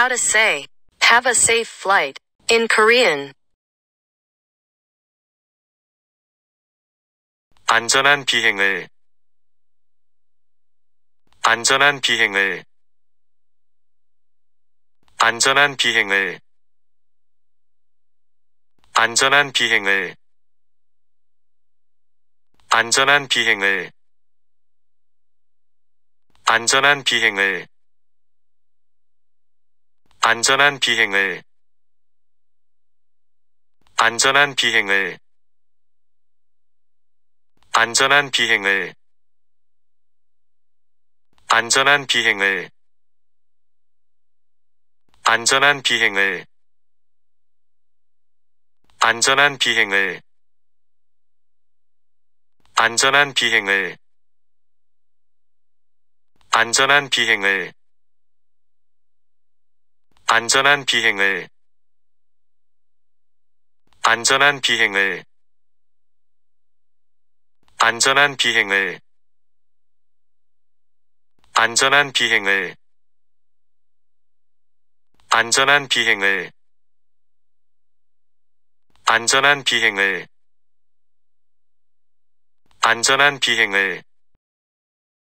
how to say, have a safe flight, in Korean. 안전한 비행을 안전한 비행을 안전한 비행을 안전한 비행을 안전한 비행을 안전한 비행을 안전한 비행을 안전한 비행을 안전한 비행을 안전한 비행을 안전한 비행을 안전한 비행을 안전한 비행을 안전한 비행을 안전한 비행을 안전한 비행을 안전한 비행을 안전한 비행을 안전한 비행을 안전한 비행을 안전한 비행을